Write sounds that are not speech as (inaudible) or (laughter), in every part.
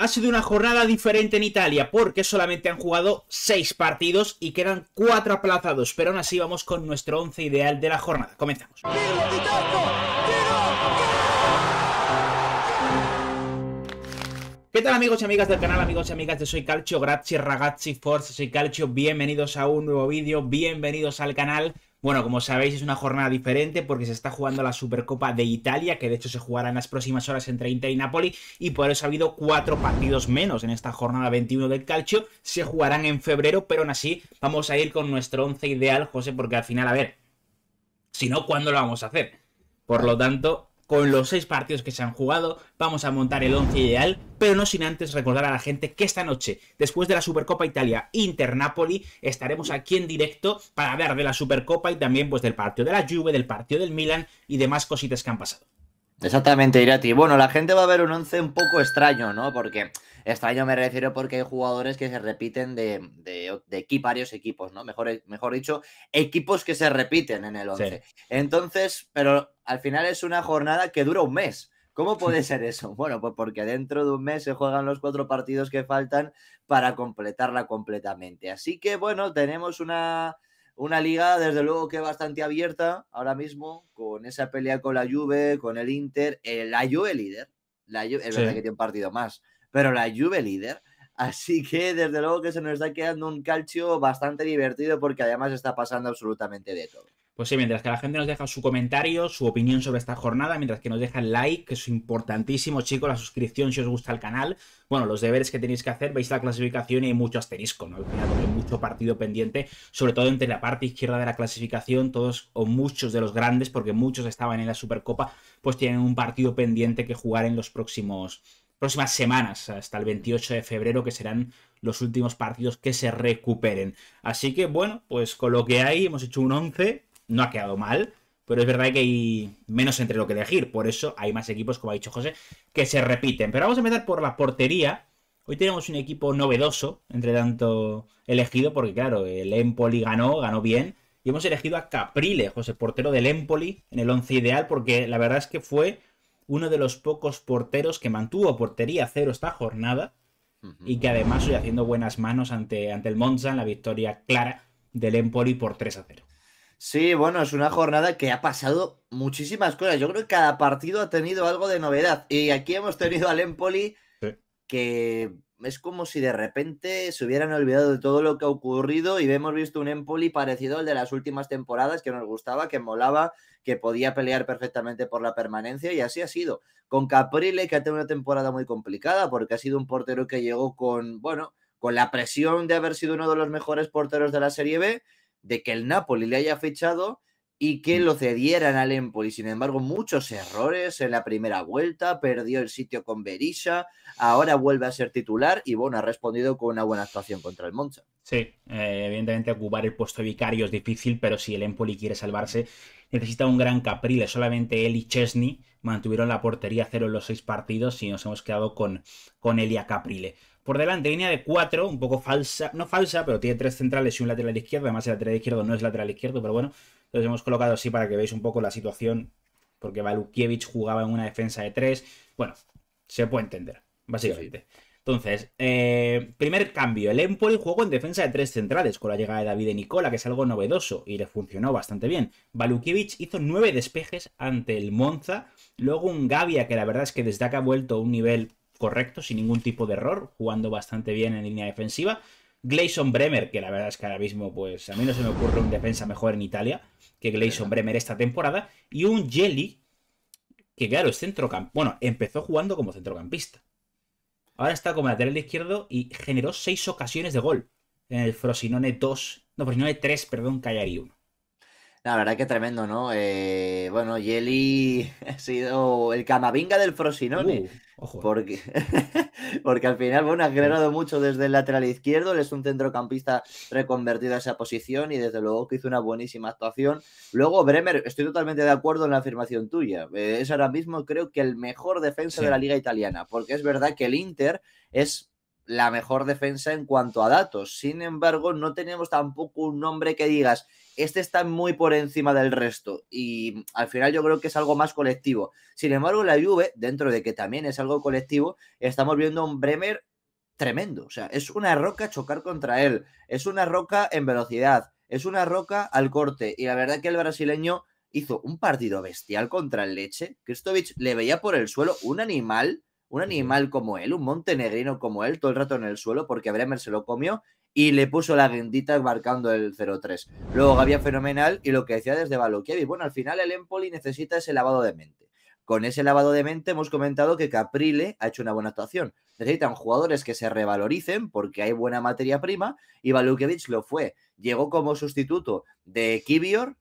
Ha sido una jornada diferente en Italia porque solamente han jugado 6 partidos y quedan 4 aplazados, pero aún así vamos con nuestro 11 ideal de la jornada. Comenzamos. ¿Qué tal amigos y amigas del canal, amigos y amigas de Soy Calcio, grazie ragazzi, forza, soy Calcio, bienvenidos a un nuevo vídeo, bienvenidos al canal. Bueno, como sabéis, es una jornada diferente porque se está jugando la Supercopa de Italia, que de hecho se jugará en las próximas horas entre Inter y Napoli, y por eso ha habido cuatro partidos menos en esta jornada 21 del calcio. Se jugarán en febrero, pero aún así vamos a ir con nuestro once ideal, José, porque al final, a ver, si no, ¿cuándo lo vamos a hacer? Por lo tanto, con los seis partidos que se han jugado, vamos a montar el 11 ideal, pero no sin antes recordar a la gente que esta noche, después de la Supercopa Italia Inter-Napoli, estaremos aquí en directo para hablar de la Supercopa y también pues del partido de la Juve, del partido del Milan y demás cositas que han pasado. Exactamente, Irati. Bueno, la gente va a ver un once un poco extraño, ¿no? Porque extraño me refiero porque hay jugadores que se repiten de, de, varios equipos, ¿no? Mejor, mejor dicho, equipos que se repiten en el 11. Entonces, pero al final es una jornada que dura un mes. ¿Cómo puede (laughs) ser eso? Bueno, pues porque dentro de un mes se juegan los cuatro partidos que faltan para completarla completamente. Así que, bueno, tenemos una una liga, desde luego, que bastante abierta ahora mismo, con esa pelea con la Juve, con el Inter, eh, la Juve líder. La es verdad que tiene un partido más, pero la Juve líder. Así que, desde luego, que se nos está quedando un calcio bastante divertido porque además está pasando absolutamente de todo. Pues sí, mientras que la gente nos deja su comentario, su opinión sobre esta jornada, mientras que nos deja el like, que es importantísimo, chicos, la suscripción si os gusta el canal. Bueno, los deberes que tenéis que hacer, veis la clasificación y hay mucho asterisco, ¿no? final hay mucho partido pendiente, sobre todo entre la parte izquierda de la clasificación, todos o muchos de los grandes, porque muchos estaban en la Supercopa, pues tienen un partido pendiente que jugar en los próximos próximas semanas, hasta el 28 de febrero, que serán los últimos partidos que se recuperen. Así que, bueno, pues con lo que hay, hemos hecho un 11 no ha quedado mal, pero es verdad que hay menos entre lo que elegir. Por eso hay más equipos, como ha dicho José, que se repiten. Pero vamos a empezar por la portería. Hoy tenemos un equipo novedoso, entre tanto elegido, porque claro, el Empoli ganó, ganó bien. Y hemos elegido a Caprile, José, portero del Empoli, en el 11 ideal, porque la verdad es que fue uno de los pocos porteros que mantuvo portería cero esta jornada. Y que además hoy haciendo buenas manos ante, ante el Monza en la victoria clara del Empoli por 3 a 0. Sí, bueno, es una jornada que ha pasado muchísimas cosas. Yo creo que cada partido ha tenido algo de novedad. Y aquí hemos tenido al Empoli que es como si de repente se hubieran olvidado de todo lo que ha ocurrido y hemos visto un Empoli parecido al de las últimas temporadas que nos gustaba, que molaba, que podía pelear perfectamente por la permanencia y así ha sido. Con Caprile que ha tenido una temporada muy complicada porque ha sido un portero que llegó con, bueno, con la presión de haber sido uno de los mejores porteros de la Serie B de que el Napoli le haya fechado y que mm. lo cedieran al Empoli. Sin embargo, muchos errores en la primera vuelta, perdió el sitio con Berisha, ahora vuelve a ser titular y bueno, ha respondido con una buena actuación contra el Monza. Sí, eh, evidentemente ocupar el puesto de vicario es difícil, pero si el Empoli quiere salvarse, necesita un gran Caprile. Solamente él y Chesney mantuvieron la portería cero en los seis partidos y nos hemos quedado con, con Elia Caprile por delante, línea de 4, un poco falsa, no falsa, pero tiene tres centrales y un lateral izquierdo, además el lateral izquierdo no es lateral izquierdo, pero bueno, los hemos colocado así para que veáis un poco la situación, porque Balukiewicz jugaba en una defensa de 3, bueno, se puede entender, básicamente. Entonces, eh, primer cambio, el Empoli jugó en defensa de tres centrales con la llegada de David y Nicola, que es algo novedoso y le funcionó bastante bien. Balukiewicz hizo nueve despejes ante el Monza, luego un Gavia que la verdad es que desde acá ha vuelto a un nivel correcto, sin ningún tipo de error, jugando bastante bien en línea defensiva. Gleison Bremer, que la verdad es que ahora mismo, pues a mí no se me ocurre un defensa mejor en Italia que Gleison Bremer esta temporada. Y un Jelly, que claro, es centrocampista. Bueno, empezó jugando como centrocampista. Ahora está como lateral izquierdo y generó seis ocasiones de gol en el Frosinone 2, no, Frosinone 3, perdón, Cagliari 1. La verdad que tremendo, ¿no? Eh, bueno, Jelly (laughs) ha sido el camavinga del Frosinone. Uh, eh. Porque, (laughs) porque al final, bueno, ha generado mucho desde el lateral izquierdo. Él es un centrocampista reconvertido a esa posición y desde luego que hizo una buenísima actuación. Luego, Bremer, estoy totalmente de acuerdo en la afirmación tuya. Eh, es ahora mismo, creo que el mejor defensa de la Liga Italiana. Porque es verdad que el Inter es la mejor defensa en cuanto a datos. Sin embargo, no tenemos tampoco un nombre que digas este está muy por encima del resto y al final yo creo que es algo más colectivo. Sin embargo, la Juve, dentro de que también es algo colectivo, estamos viendo un Bremer tremendo. O sea, es una roca chocar contra él, es una roca en velocidad, es una roca al corte y la verdad que el brasileño hizo un partido bestial contra el Leche. Kristovic le veía por el suelo un animal, un animal como él, un montenegrino como él, todo el rato en el suelo porque Bremer se lo comió y le puso la guindita marcando el 0-3. Luego Gavia fenomenal y lo que decía desde Balukiewicz bueno, al final el Empoli necesita ese lavado de mente. Con ese lavado de mente hemos comentado que Caprile ha hecho una buena actuación. Necesitan jugadores que se revaloricen porque hay buena materia prima y Balukiewicz lo fue. Llegó como sustituto de Kibior.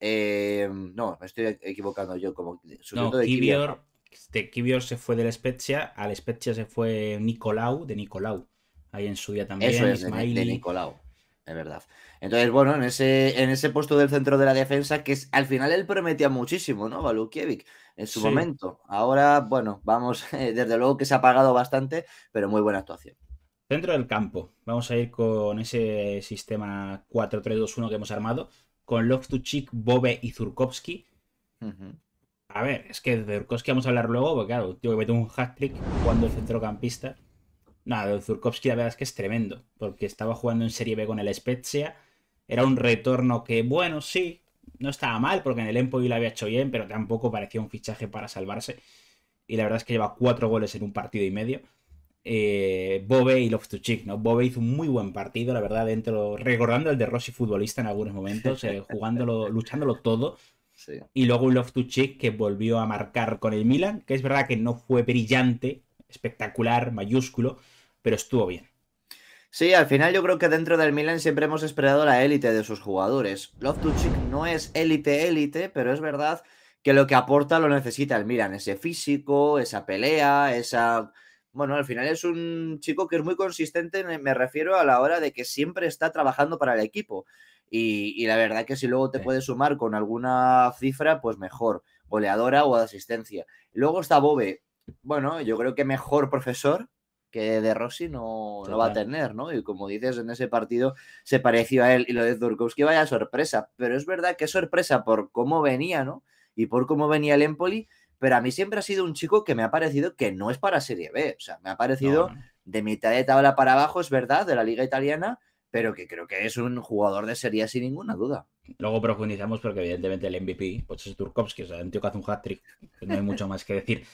Eh, no, me estoy equivocando yo. Como sustituto no, de Kivior, Kibior De este Kivior se fue del Spezia, al Spezia se fue Nicolau, de Nicolau ahí en su día también. Eso es, de, Nicolau, es verdad. Entonces, bueno, en ese, en ese puesto del centro de la defensa, que es, al final él prometía muchísimo, ¿no? Balukievic, en su momento. Ahora, bueno, vamos, (laughs) eh, desde luego que se ha pagado bastante, pero muy buena actuación. Centro del campo, vamos a ir con ese sistema 4-3-2-1 que hemos armado, con Loftuchik, Bobe y Zurkowski A ver, es que de Zurkovsky vamos a hablar luego, porque claro, tío que mete un hat-trick cuando el centrocampista. Nada, de Zurkovsky la verdad es que es tremendo, porque estaba jugando en Serie B con el Spezia, era un retorno que, bueno, sí, no estaba mal, porque en el Empoli lo había hecho bien, pero tampoco parecía un fichaje para salvarse. Y la verdad es que lleva cuatro goles en un partido y medio. Eh, Bobe y Chick, ¿no? Bobe hizo un muy buen partido, la verdad, dentro, recordando el de Rossi futbolista en algunos momentos, eh, (laughs) jugándolo, luchándolo todo. Y luego un Chick que volvió a marcar con el Milan, que es verdad que no fue brillante, espectacular, mayúsculo, pero estuvo bien. Sí, al final yo creo que dentro del Milan siempre hemos esperado la élite de sus jugadores. to Chick no es élite élite, pero es verdad que lo que aporta lo necesita el Milan, ese físico, esa pelea, esa bueno, al final es un chico que es muy consistente, me refiero a la hora de que siempre está trabajando para el equipo. Y, la verdad que si luego te puedes sumar con alguna cifra, pues mejor, goleadora o asistencia. Luego está Bobe, bueno, yo creo que mejor profesor, que de Rossi no, lo va a tener, ¿no? Y como dices, en ese partido se pareció a él y lo de Zurkowski vaya sorpresa, pero es verdad que sorpresa por cómo venía, ¿no? Y por cómo venía el Empoli, pero a mí siempre ha sido un chico que me ha parecido que no es para Serie B, o sea, me ha parecido de mitad de tabla para abajo, es verdad, de la liga italiana, pero que creo que es un jugador de serie sin ninguna duda. Luego profundizamos porque evidentemente el MVP, pues es Turkovski. o sea, un que hace un hat-trick, pues no hay mucho más que decir.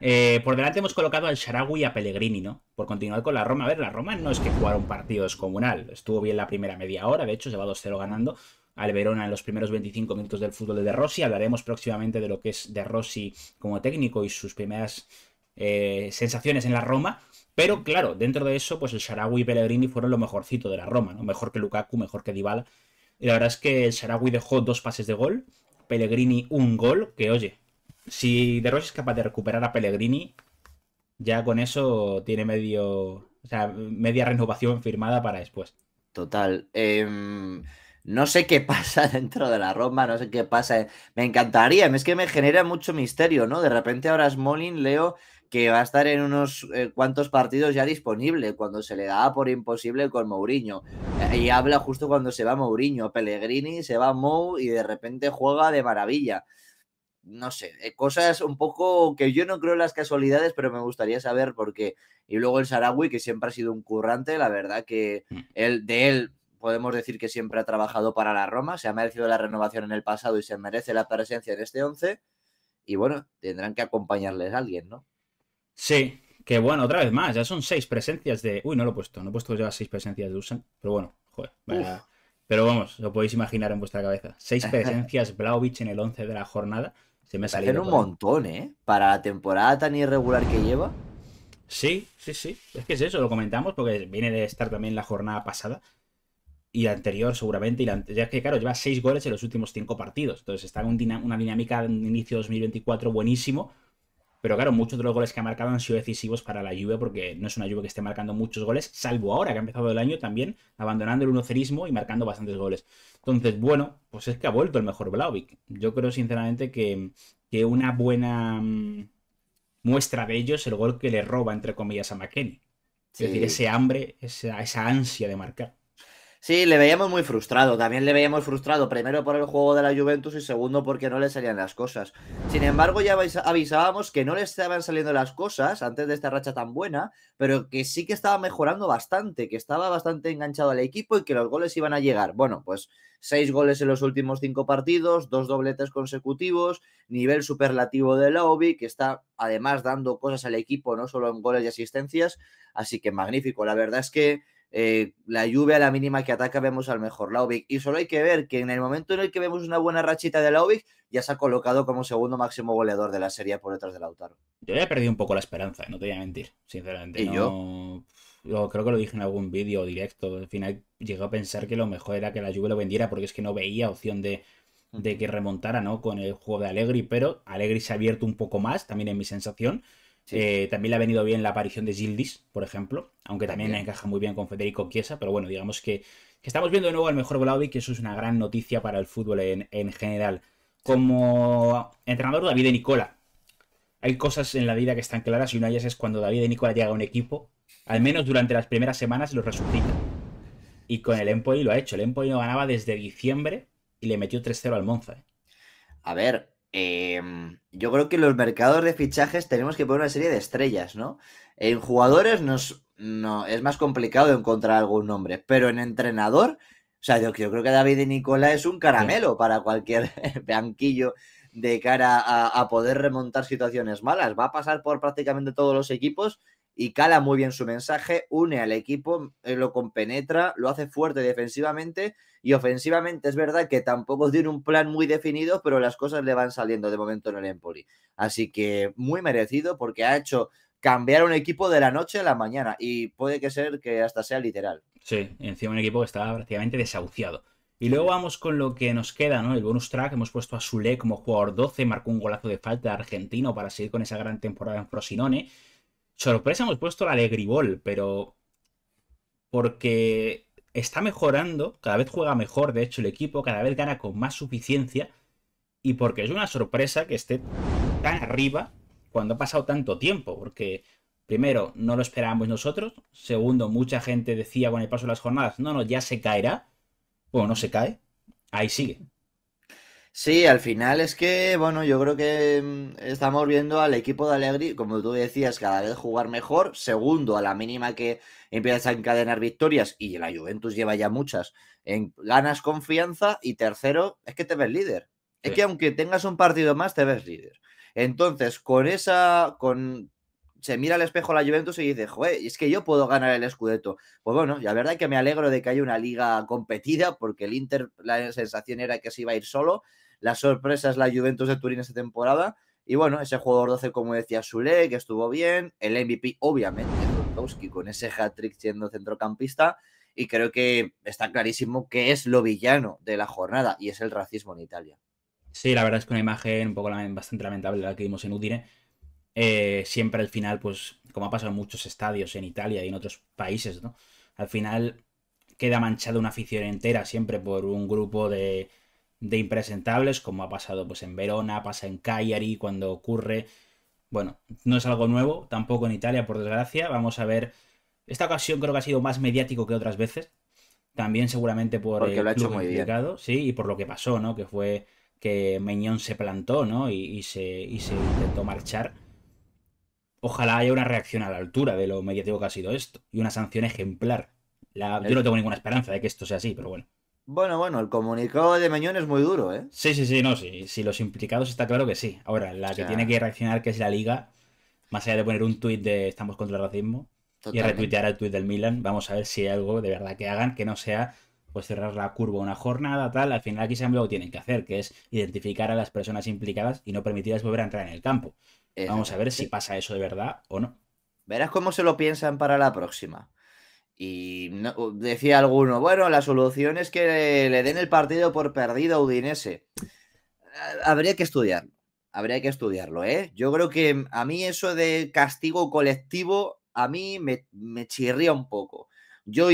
Eh, por delante hemos colocado al Sharawi y a Pellegrini, ¿no? Por continuar con la Roma. A ver, la Roma no es que jugara un partido descomunal. Estuvo bien la primera media hora, de hecho, se va 2-0 ganando al Verona en los primeros 25 minutos del fútbol de Rossi. Hablaremos próximamente de lo que es De Rossi como técnico y sus primeras eh, sensaciones en la Roma. Pero claro, dentro de eso, pues el Sharawi y Pellegrini fueron lo mejorcito de la Roma, ¿no? Mejor que Lukaku, mejor que Dybala. Y la verdad es que el Sharawi dejó dos pases de gol, Pellegrini un gol, que oye, si De es capaz de recuperar a Pellegrini, ya con eso tiene medio. sea, media renovación firmada para después. Total. Em, no sé qué (laughs) pasa dentro de la Roma, no sé qué pasa. Me encantaría, es que me genera mucho misterio, ¿no? De repente ahora Molin, leo que va a estar en unos eh, cuantos partidos ya disponible, cuando se le da por imposible con Mourinho. y habla justo cuando se va Mourinho, Pellegrini, se va Mou y de repente juega de maravilla no sé, eh, cosas un poco que yo no creo en las casualidades, pero me gustaría saber por qué. Y luego el Sarawi, que siempre ha sido un currante, la verdad que mm. él, de él podemos decir que siempre ha trabajado para la Roma, se ha merecido la renovación en el pasado y se merece la presencia en este 11. Y bueno, tendrán que acompañarles a alguien, ¿no? Sí, que bueno, otra vez más, ya son seis presencias de... Uy, no lo he puesto, no he puesto ya seis presencias de Usan, pero bueno, joder, Pero vamos, lo podéis imaginar en vuestra cabeza. Seis (laughs) presencias Blaovic en el 11 de la jornada. Se me un montón, ¿eh? Para la temporada tan irregular que lleva. Sí, sí, sí. Es que es eso, lo comentamos porque viene de estar también la jornada pasada y la anterior seguramente. Y la, ya que, claro, lleva seis goles en los últimos cinco partidos. Entonces está en una dinámica de inicio 2024 buenísimo pero claro, muchos de los goles que ha marcado han sido decisivos para la lluvia, porque no es una lluvia que esté marcando muchos goles, salvo ahora que ha empezado el año también abandonando el unocerismo y marcando bastantes goles. Entonces, bueno, pues es que ha vuelto el mejor Blaovic. Yo creo sinceramente que, que una buena mm, muestra de ello es el gol que le roba, entre comillas, a McKenny. Es decir, ese hambre, esa ansia de marcar. Sí, le veíamos muy frustrado. También le veíamos frustrado, primero por el juego de la Juventus y segundo porque no le salían las cosas. Sin embargo, ya avisábamos que no le estaban saliendo las cosas antes de esta racha tan buena, pero que sí que estaba mejorando bastante, que estaba bastante enganchado al equipo y que los goles iban a llegar. Bueno, pues seis goles en los últimos cinco partidos, dos dobletes consecutivos, nivel superlativo de la lobby que está además dando cosas al equipo, no solo en goles y asistencias. Así que magnífico. La verdad es que eh, la lluvia a la mínima que ataca vemos al mejor Laubik. Y solo hay que ver que en el momento en el que vemos una buena rachita de Laubik, ya se ha colocado como segundo máximo goleador de la serie por detrás de Lautaro. Yo ya he perdido un poco la esperanza, eh, no te voy a mentir, sinceramente. yo? Creo que lo dije en algún vídeo directo. Al final llegué a pensar que lo mejor era que la lluvia lo vendiera porque es que no veía opción de, de que remontara ¿no? con el juego de Allegri, pero Allegri se ha abierto un poco más, también en mi sensación. Eh, también le ha venido bien la aparición de Gildis, por ejemplo, aunque también le encaja muy bien con Federico Chiesa, pero bueno, digamos que, estamos viendo de nuevo al mejor y que eso es una gran noticia para el fútbol en, general. Como entrenador David de Nicola, hay cosas en la vida que están claras y una de ellas es cuando David de Nicola llega a un equipo, al menos durante las primeras semanas lo resucita. Y con el Empoli lo ha hecho. El Empoli no ganaba desde diciembre y le metió 3-0 al Monza. ¿eh? A ver, Em, yo creo que en los mercados de fichajes tenemos que poner una serie de estrellas, ¿no? En jugadores no, es más complicado encontrar algún nombre, pero en entrenador, o sea, yo, creo que David y Nicola es un caramelo para cualquier (laughs) banquillo de cara a, poder remontar situaciones malas. Va a pasar por prácticamente todos los equipos y cala muy bien su mensaje, une al equipo, eh, lo compenetra, lo hace fuerte defensivamente y ofensivamente es verdad que tampoco (laughs) tiene un plan muy definido, pero las cosas le van saliendo de momento en el Empoli. Así que muy merecido porque ha hecho cambiar un equipo de la noche a la mañana y puede que sea que hasta sea literal. Sí, encima un equipo que estaba prácticamente desahuciado. Y luego vamos con lo que nos queda, ¿no? El bonus track, hemos puesto a Sule como jugador 12, marcó un golazo de falta argentino para seguir con esa gran temporada en Frosinone. Sorpresa hemos puesto la Alegribol, pero porque está mejorando, cada vez juega mejor, de hecho, el equipo, cada vez gana con más suficiencia, y porque es una sorpresa que esté tan arriba cuando ha pasado tanto tiempo, porque primero, no lo esperábamos nosotros, segundo, mucha gente decía con el paso de las jornadas, no, no, ya se caerá, bueno, no se cae, ahí sigue, Sí, al final es que, bueno, yo creo que mm, estamos viendo al equipo de Alegri, como tú decías, cada vez jugar mejor. Segundo, a la mínima que empiezas a encadenar victorias, y la Juventus lleva ya muchas, en, ganas confianza. Y tercero, es que te ves líder. Es que aunque tengas un partido más, te ves líder. Entonces, con esa, con se mira al espejo la Juventus y dice, joder, es que yo puedo ganar el Scudetto. Pues bueno, la verdad es que me alegro de que haya una liga competida, porque el Inter la sensación era que se iba a ir solo, las sorpresas, la Juventus de Turín esta temporada. Y bueno, ese jugador 12, como decía Sule, que estuvo bien. El MVP, obviamente, con ese hat-trick siendo centrocampista. Y creo que está clarísimo que es lo villano de la jornada y es el racismo en Italia. Sí, la verdad es que una imagen un poco bastante lamentable la que vimos en Udine. Eh, siempre al final, pues, como ha pasado en muchos estadios en Italia y en otros países, ¿no? Al final queda manchada una afición entera siempre por un grupo de, de impresentables, como ha pasado pues en Verona, pasa en Cagliari cuando ocurre. Bueno, no es algo nuevo, tampoco en Italia, por desgracia. Vamos a ver. Esta ocasión creo que ha sido más mediático que otras veces. También seguramente por Porque lo ha hecho muy sí, y por lo que pasó, ¿no? Que fue que Meñón se plantó, ¿no? Y, y, se, y se intentó marchar. Ojalá haya una reacción a la altura de lo mediático que ha sido esto. Y una sanción ejemplar. yo no tengo ninguna esperanza de que esto sea así, pero bueno. Bueno, bueno, el comunicado de Meñón es muy duro, ¿eh? Sí, sí, sí, no, sí. Si los implicados está claro que sí. Ahora, la que tiene que reaccionar, que es la liga, más allá de poner un tuit de estamos contra el racismo y retuitear el tuit del Milan, vamos a ver si hay algo de verdad que hagan que no sea pues cerrar la curva una jornada, tal. Al final aquí han lo que tienen que hacer, que es identificar a las personas implicadas y no permitirles volver a entrar en el campo. Vamos a ver si pasa eso de verdad o no. Verás cómo se lo piensan para la próxima. Y decía alguno, bueno, la solución es que le den el partido por perdido a Udinese. Habría que estudiarlo, habría que estudiarlo, ¿eh? Yo creo que mm, a mí eso de castigo colectivo, a mí me, chirría un poco. Yo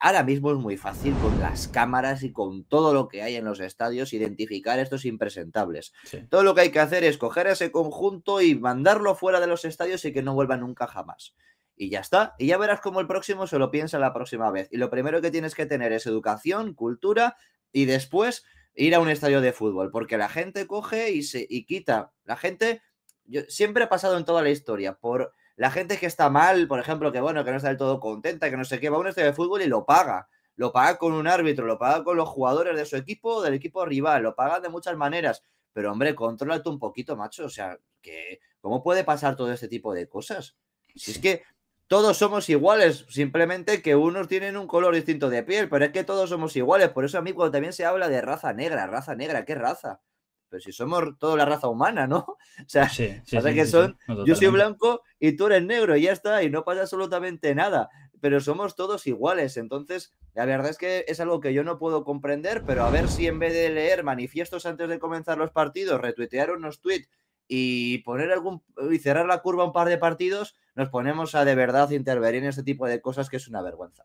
ahora mismo es muy fácil con las cámaras y con todo lo que hay en los estadios identificar estos impresentables. Todo lo que hay que hacer es coger ese conjunto y mandarlo fuera de los estadios y que no vuelva nunca jamás y ya está. Y ya verás cómo el próximo se lo piensa la próxima vez. Y lo primero que tienes que tener es educación, cultura y después ir a un estadio de fútbol, porque la gente coge y se y quita. La gente yo, siempre ha pasado en toda la historia por la gente que está mal, por ejemplo, que bueno, que no está del todo contenta, que no sé qué, va a un estadio de fútbol y lo paga. Lo paga con un árbitro, lo paga con los jugadores de su equipo del equipo rival, lo paga de muchas maneras. Pero hombre, contrólate un poquito, macho. O sea, que ¿cómo puede pasar todo este tipo de cosas? Si es que todos somos iguales, simplemente que unos tienen un color distinto de piel, pero es que todos somos iguales. Por eso a mí cuando también se habla de raza negra, raza negra, ¿qué raza? Pero si somos toda la raza humana, ¿no? (laughs) O sea, que son, yo soy blanco y tú eres negro y ya está, y no pasa absolutamente nada, pero somos todos iguales. Entonces, la verdad es que es algo que yo no puedo comprender, pero a ver si en vez de leer manifiestos antes de comenzar los partidos, retuitear unos tweets y poner algún y cerrar la curva un par de partidos, nos ponemos a de verdad intervenir en este tipo de cosas que es una vergüenza.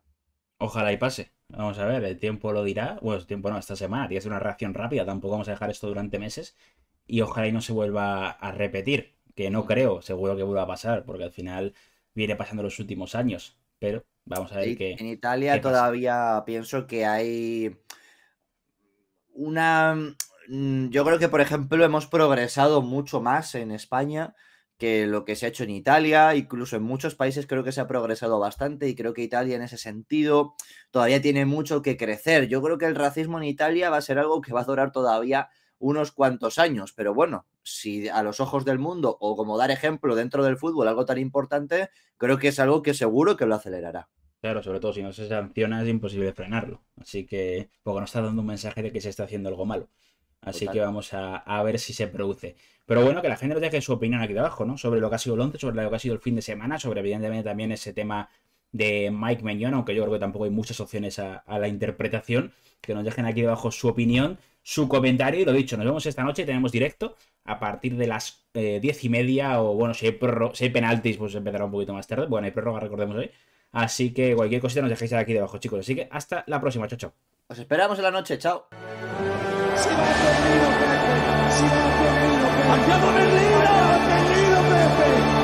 Ojalá y pase. Vamos a ver, el tiempo lo dirá. Bueno, el tiempo no, esta semana. Tiene es una reacción rápida. Tampoco vamos a dejar esto durante meses. Y ojalá y no se vuelva a repetir. Que no creo, seguro que vuelva a pasar. Porque al final viene pasando los últimos años. Pero vamos a ver que qué. En Italia todavía pienso que hay una Mm, yo creo que, por ejemplo, hemos progresado mucho más en España que lo que se ha hecho en Italia, incluso en muchos países creo que se ha progresado bastante y creo que Italia en ese sentido todavía tiene mucho que crecer. Yo creo que el racismo en Italia va a ser algo que va a durar todavía unos cuantos años, pero bueno, si a los ojos del mundo o como dar ejemplo dentro del fútbol algo tan importante, creo que es algo que seguro que lo acelerará. Claro, sobre todo si no se sanciona es imposible frenarlo. Así que, porque no está dando un mensaje de que se está haciendo algo malo. Así que vamos a, ver si se produce. Pero bueno, que la gente nos deje su opinión aquí debajo, ¿no? Sobre lo que ha sido el 11, sobre lo que ha sido el fin de semana, sobre evidentemente también ese tema de Mike Meñón, aunque yo creo que tampoco hay muchas opciones a, la interpretación. Que nos dejen aquí debajo su opinión, su comentario y lo dicho, nos vemos esta noche, tenemos directo a partir de las eh, diez y media o bueno, si hay, si hay penaltis pues empezará un poquito más tarde. Bueno, hay prórroga, recordemos hoy. Así que cualquier cosita nos dejáis aquí debajo, chicos. Así que hasta la próxima, chao, chao. Os esperamos en la noche, chao. Pepe. ha perdido, Pepe! Andiamo ha perdido, Pepe!